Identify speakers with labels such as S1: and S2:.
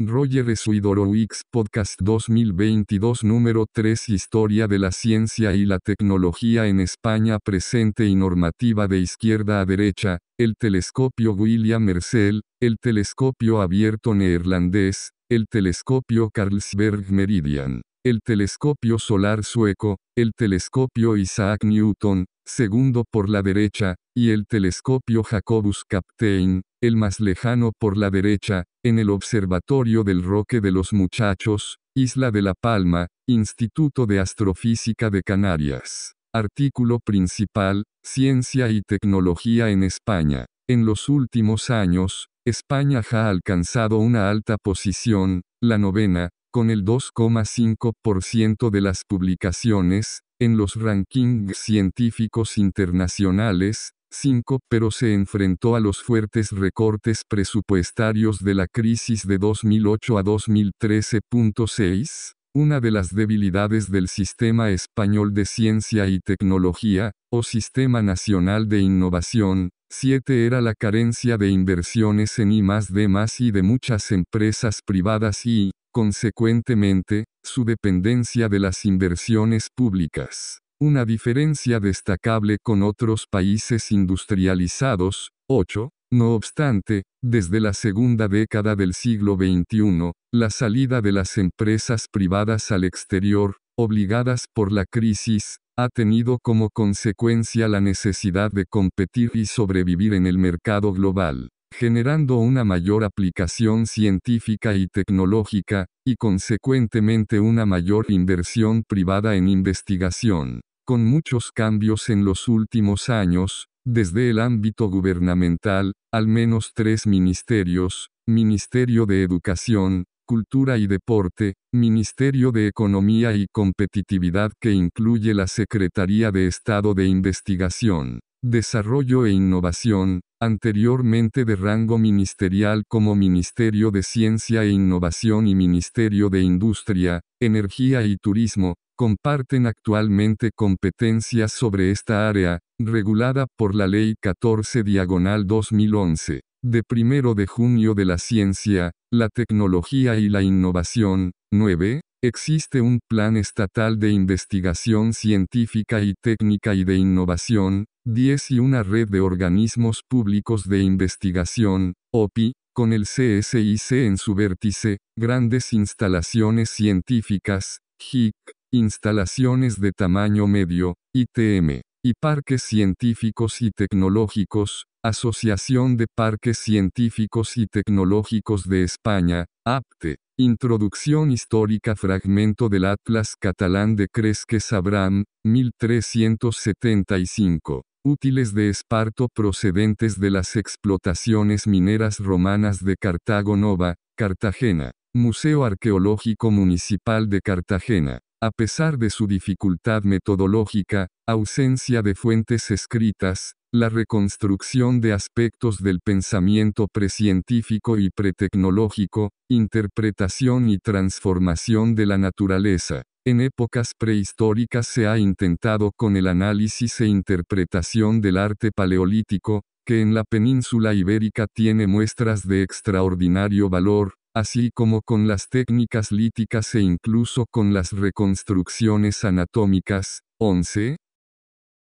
S1: Roger X Podcast 2022 número 3 Historia de la ciencia y la tecnología en España presente y normativa de izquierda a derecha, el telescopio William Herschel el telescopio abierto neerlandés, el telescopio Carlsberg Meridian, el telescopio solar sueco, el telescopio Isaac Newton, segundo por la derecha, y el telescopio Jacobus Captain, el más lejano por la derecha, en el Observatorio del Roque de los Muchachos, Isla de la Palma, Instituto de Astrofísica de Canarias. Artículo principal, Ciencia y Tecnología en España. En los últimos años, España ha alcanzado una alta posición, la novena, con el 2,5% de las publicaciones, en los rankings científicos internacionales, 5, pero se enfrentó a los fuertes recortes presupuestarios de la crisis de 2008 a 2013.6, una de las debilidades del Sistema Español de Ciencia y Tecnología, o Sistema Nacional de Innovación, 7 era la carencia de inversiones en I D y de muchas empresas privadas y, consecuentemente, su dependencia de las inversiones públicas una diferencia destacable con otros países industrializados. 8. No obstante, desde la segunda década del siglo XXI, la salida de las empresas privadas al exterior, obligadas por la crisis, ha tenido como consecuencia la necesidad de competir y sobrevivir en el mercado global, generando una mayor aplicación científica y tecnológica, y consecuentemente una mayor inversión privada en investigación con muchos cambios en los últimos años, desde el ámbito gubernamental, al menos tres ministerios, Ministerio de Educación, Cultura y Deporte, Ministerio de Economía y Competitividad que incluye la Secretaría de Estado de Investigación, Desarrollo e Innovación, anteriormente de rango ministerial como Ministerio de Ciencia e Innovación y Ministerio de Industria, Energía y Turismo, comparten actualmente competencias sobre esta área, regulada por la Ley 14 Diagonal 2011, de 1 de junio de la ciencia, la tecnología y la innovación. 9. Existe un plan estatal de investigación científica y técnica y de innovación, 10 y una red de organismos públicos de investigación, OPI, con el CSIC en su vértice, grandes instalaciones científicas, HIC, instalaciones de tamaño medio, ITM, y parques científicos y tecnológicos, Asociación de Parques Científicos y Tecnológicos de España, APTE. Introducción histórica Fragmento del Atlas catalán de Cresques Abram, 1375. Útiles de esparto procedentes de las explotaciones mineras romanas de Cartago Nova, Cartagena. Museo Arqueológico Municipal de Cartagena. A pesar de su dificultad metodológica, ausencia de fuentes escritas, la reconstrucción de aspectos del pensamiento precientífico y pretecnológico, interpretación y transformación de la naturaleza. En épocas prehistóricas se ha intentado con el análisis e interpretación del arte paleolítico, que en la península ibérica tiene muestras de extraordinario valor, así como con las técnicas líticas e incluso con las reconstrucciones anatómicas. 11.